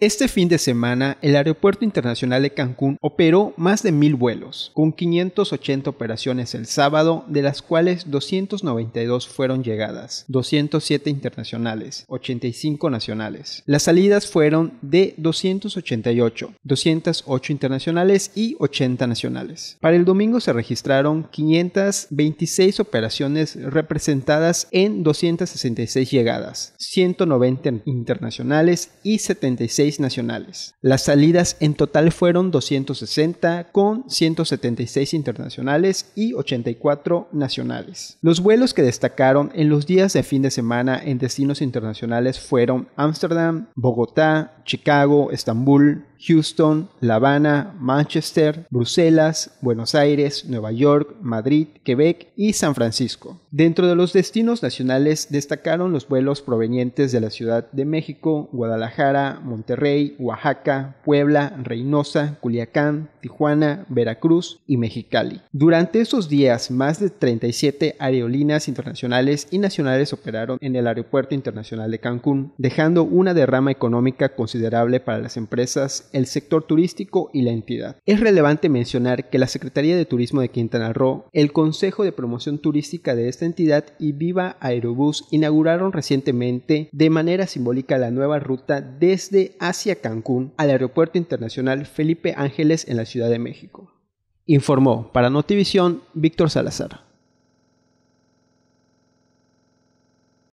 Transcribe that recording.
Este fin de semana, el Aeropuerto Internacional de Cancún operó más de mil vuelos, con 580 operaciones el sábado, de las cuales 292 fueron llegadas, 207 internacionales, 85 nacionales. Las salidas fueron de 288, 208 internacionales y 80 nacionales. Para el domingo se registraron 526 operaciones representadas en 266 llegadas, 190 internacionales y 76 nacionales. Las salidas en total fueron 260 con 176 internacionales y 84 nacionales. Los vuelos que destacaron en los días de fin de semana en destinos internacionales fueron Ámsterdam, Bogotá, Chicago, Estambul, Houston, La Habana, Manchester, Bruselas, Buenos Aires, Nueva York, Madrid, Quebec y San Francisco. Dentro de los destinos nacionales destacaron los vuelos provenientes de la Ciudad de México, Guadalajara, Monterrey, Oaxaca, Puebla, Reynosa, Culiacán, Tijuana, Veracruz y Mexicali. Durante esos días, más de 37 aerolíneas internacionales y nacionales operaron en el Aeropuerto Internacional de Cancún, dejando una derrama económica considerable para las empresas el sector turístico y la entidad. Es relevante mencionar que la Secretaría de Turismo de Quintana Roo, el Consejo de Promoción Turística de esta entidad y Viva Aerobús inauguraron recientemente de manera simbólica la nueva ruta desde hacia Cancún al Aeropuerto Internacional Felipe Ángeles en la Ciudad de México. Informó para Notivisión Víctor Salazar.